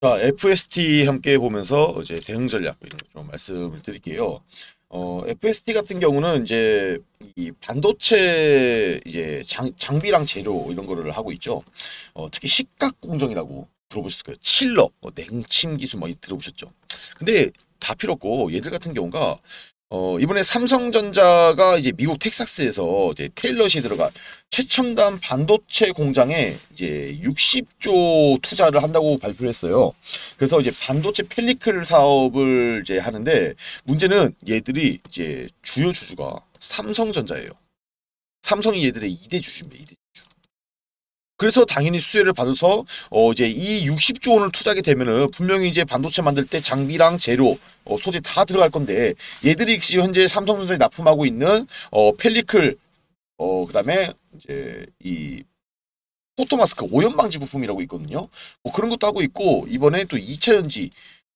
자, FST 함께 보면서 이제 대응 전략 이런 좀 말씀을 드릴게요. 어, FST 같은 경우는 이제 이 반도체 이제 장, 장비랑 재료 이런 거를 하고 있죠. 어, 특히 식각 공정이라고 들어보셨을 거예요. 칠러, 어, 냉침 기술 많이 들어보셨죠. 근데 다 필요 없고 얘들 같은 경우가 어, 이번에 삼성전자가 이제 미국 텍사스에서 이제 테일러시 에 들어간 최첨단 반도체 공장에 이제 60조 투자를 한다고 발표를 했어요. 그래서 이제 반도체 펠리클 사업을 이제 하는데 문제는 얘들이 이제 주요 주주가 삼성전자예요. 삼성이 얘들의 2대 주주입니다. 2대 그래서 당연히 수혜를 받아서 어 이제 이 60조 원을 투자하게 되면은 분명히 이제 반도체 만들 때 장비랑 재료 어 소재 다 들어갈 건데 얘들이 지금 현재 삼성전자에 납품하고 있는 어 펠리클 어 그다음에 이제 이 포토마스크 오염 방지 부품이라고 있거든요. 뭐 그런 것도 하고 있고 이번에 또 2차 연지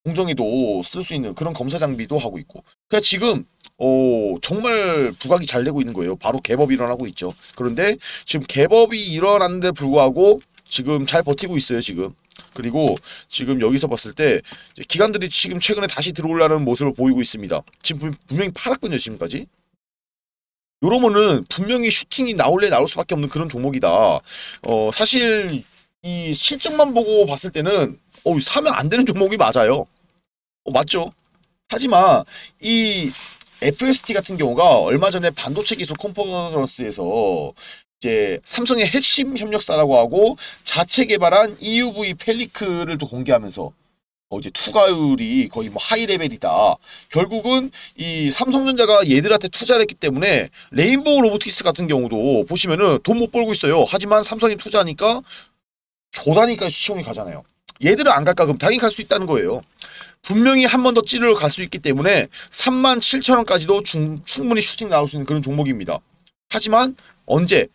공정이도 쓸 수 있는 그런 검사 장비도 하고 있고 그러니까 지금 어, 정말 부각이 잘 되고 있는 거예요. 바로 개법이 일어나고 있죠. 그런데 지금 개법이 일어났는데 불구하고 지금 잘 버티고 있어요. 지금. 그리고 지금 여기서 봤을 때 기관들이 지금 최근에 다시 들어올라는 모습을 보이고 있습니다. 지금 분명히 팔았군요. 지금까지. 요러면은 분명히 슈팅이 나올래 나올 수밖에 없는 그런 종목이다. 어 사실 이 실적만 보고 봤을 때는 어 사면 안 되는 종목이 맞아요. 어, 맞죠? 하지만 이 FST 같은 경우가 얼마 전에 반도체 기술 컨퍼런스에서 이제 삼성의 핵심 협력사라고 하고 자체 개발한 EUV 펠리크를 또 공개하면서 어 이제 투과율이 거의 뭐 하이 레벨이다. 결국은 이 삼성전자가 얘들한테 투자를 했기 때문에 레인보우 로보틱스 같은 경우도 보시면은 돈 못 벌고 있어요. 하지만 삼성이 투자하니까 조다니까 시청이 가잖아요. 얘들은 안 갈까? 그럼 당연히 갈 수 있다는 거예요. 분명히 한 번 더 찌르러 갈 수 있기 때문에 3만 7천 원까지도 충분히 슈팅 나올 수 있는 그런 종목입니다. 하지만 언제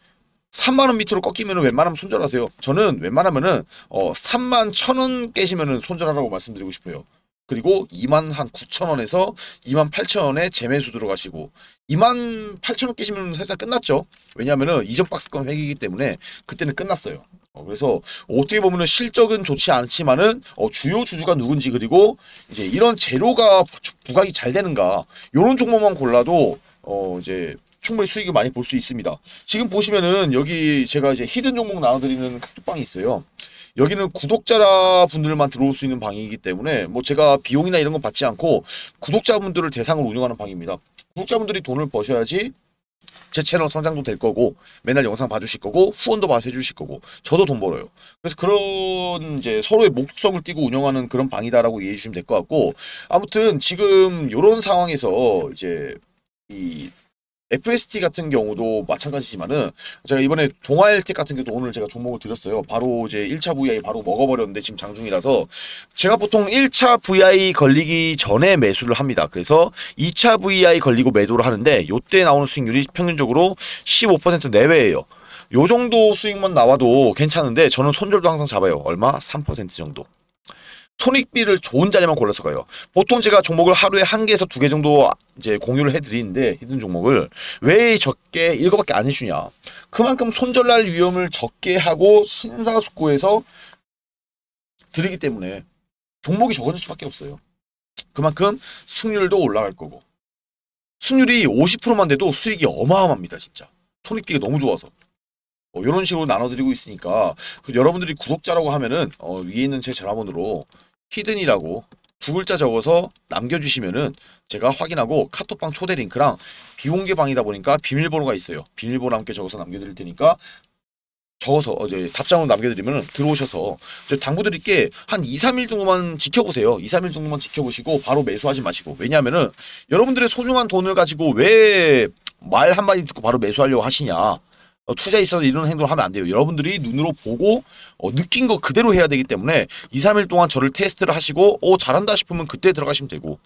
3만원 밑으로 꺾이면 웬만하면 손절하세요. 저는 웬만하면은 어, 3만 1천원 깨시면은 손절하라고 말씀드리고 싶어요. 그리고 2만 한 9천원에서 2만 8천원에 재매수 들어가시고 2만 8천원 깨시면 회사 끝났죠. 왜냐하면 이전 박스권 회기이기 때문에 그때는 끝났어요. 어, 그래서 어떻게 보면 실적은 좋지 않지만은 어 주요 주주가 누군지 그리고 이제 이런 재료가 부각이 잘 되는가 이런 종목만 골라도 어 이제 충분히 수익을 많이 볼 수 있습니다. 지금 보시면은 여기 제가 이제 히든 종목 나눠드리는 카톡방이 있어요. 여기는 구독자 분들만 들어올 수 있는 방이기 때문에 뭐 제가 비용이나 이런 건 받지 않고 구독자분들을 대상으로 운영하는 방입니다. 구독자분들이 돈을 버셔야지 제 채널 성장도 될 거고 맨날 영상 봐주실 거고 후원도 해주실 거고 저도 돈 벌어요. 그래서 그런 이제 서로의 목적성을 띠고 운영하는 그런 방이다라고 이해해 주시면 될 것 같고 아무튼 지금 이런 상황에서 이제 이 FST 같은 경우도 마찬가지지만은 제가 이번에 동아일텍 같은 경우도 오늘 제가 종목을 드렸어요. 바로 이제 1차 VI 바로 먹어버렸는데 지금 장중이라서 제가 보통 1차 VI 걸리기 전에 매수를 합니다. 그래서 2차 VI 걸리고 매도를 하는데 요때 나오는 수익률이 평균적으로 15% 내외예요. 요 정도 수익만 나와도 괜찮은데 저는 손절도 항상 잡아요. 얼마? 3% 정도. 손익비를 좋은 자리만 골라서 가요. 보통 제가 종목을 하루에 한 개에서 두 개 정도 이제 공유를 해드리는데 히든 종목을 왜 적게 이거밖에 안 해주냐. 그만큼 손절날 위험을 적게 하고 신사숙고해서 드리기 때문에 종목이 적어질 수밖에 없어요. 그만큼 승률도 올라갈 거고 승률이 50%만 돼도 수익이 어마어마합니다 진짜 손익비가 너무 좋아서 이런 뭐 식으로 나눠드리고 있으니까 그 여러분들이 구독자라고 하면은 어, 위에 있는 제 전화번호로 히든이라고 두 글자 적어서 남겨주시면은 제가 확인하고 카톡방 초대 링크랑 비공개 방이다 보니까 비밀번호가 있어요. 비밀번호 함께 적어서 남겨드릴 테니까 적어서 어, 이제 답장으로 남겨드리면 들어오셔서 당부드릴게 한 2, 3일 정도만 지켜보세요. 2, 3일 정도만 지켜보시고 바로 매수하지 마시고 왜냐하면은 여러분들의 소중한 돈을 가지고 왜 말 한마디 듣고 바로 매수하려고 하시냐 어, 투자에 있어서 이런 행동을 하면 안 돼요. 여러분들이 눈으로 보고 어, 느낀 거 그대로 해야 되기 때문에 2, 3일 동안 저를 테스트를 하시고 오 어, 잘한다 싶으면 그때 들어가시면 되고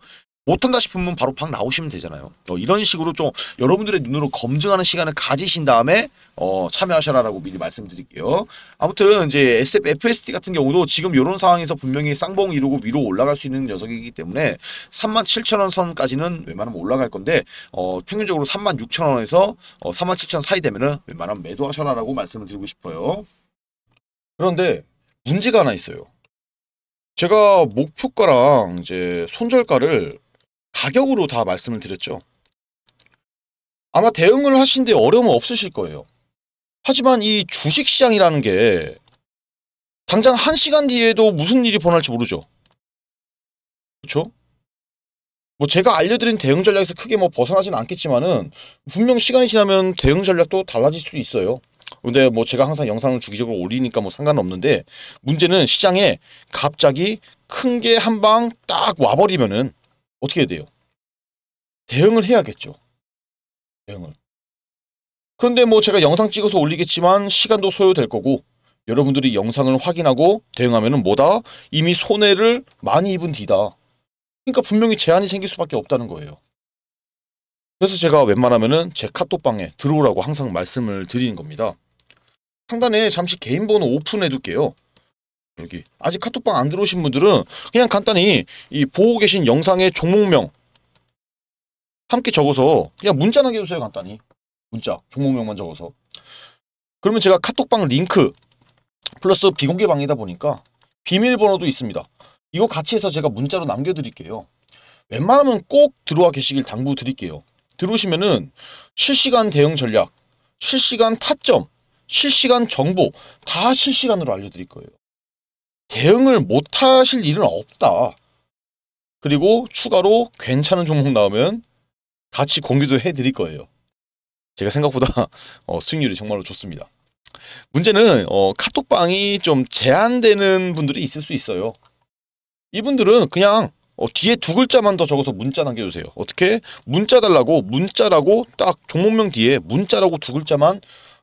못한다 싶으면 바로 방 나오시면 되잖아요. 어, 이런 식으로 좀 여러분들의 눈으로 검증하는 시간을 가지신 다음에 어, 참여하셔라라고 미리 말씀드릴게요. 아무튼 이제 SF, FST 같은 경우도 지금 이런 상황에서 분명히 쌍봉 이루고 위로 올라갈 수 있는 녀석이기 때문에 37,000원 선까지는 웬만하면 올라갈 건데 어, 평균적으로 36,000원에서 어, 37,000원 사이 되면은 웬만하면 매도하셔라라고 말씀을 드리고 싶어요. 그런데 문제가 하나 있어요. 제가 목표가랑 이제 손절가를 가격으로 다 말씀을 드렸죠. 아마 대응을 하시는데 어려움은 없으실 거예요. 하지만 이 주식시장이라는 게 당장 한 시간 뒤에도 무슨 일이 벌어날지 모르죠. 그렇죠? 뭐 제가 알려드린 대응 전략에서 크게 뭐 벗어나진 않겠지만은 분명 시간이 지나면 대응 전략도 달라질 수도 있어요. 근데 뭐 제가 항상 영상을 주기적으로 올리니까 뭐 상관없는데 문제는 시장에 갑자기 큰 게 한 방 딱 와버리면은 어떻게 해야 돼요? 대응을 해야겠죠. 대응을. 그런데 뭐 제가 영상 찍어서 올리겠지만 시간도 소요될 거고 여러분들이 영상을 확인하고 대응하면 뭐다? 이미 손해를 많이 입은 뒤다. 그러니까 분명히 제한이 생길 수밖에 없다는 거예요. 그래서 제가 웬만하면 제 카톡방에 들어오라고 항상 말씀을 드리는 겁니다. 상단에 잠시 개인 번호 오픈해둘게요. 여기 아직 카톡방 안 들어오신 분들은 그냥 간단히 이 보고 계신 영상의 종목명 함께 적어서 그냥 문자 남겨주세요 간단히 문자 종목명만 적어서 그러면 제가 카톡방 링크 플러스 비공개 방이다 보니까 비밀번호도 있습니다 이거 같이 해서 제가 문자로 남겨드릴게요 웬만하면 꼭 들어와 계시길 당부드릴게요 들어오시면은 실시간 대응 전략 실시간 타점 실시간 정보 다 실시간으로 알려드릴 거예요 대응을 못하실 일은 없다. 그리고 추가로 괜찮은 종목 나오면 같이 공유도 해드릴 거예요. 제가 생각보다 어, 수익률이 정말로 좋습니다. 문제는 어, 카톡방이 좀 제한되는 분들이 있을 수 있어요. 이분들은 그냥 어, 뒤에 두 글자만 더 적어서 문자 남겨주세요. 어떻게? 문자 달라고 문자라고 딱 종목명 뒤에 문자라고 두 글자만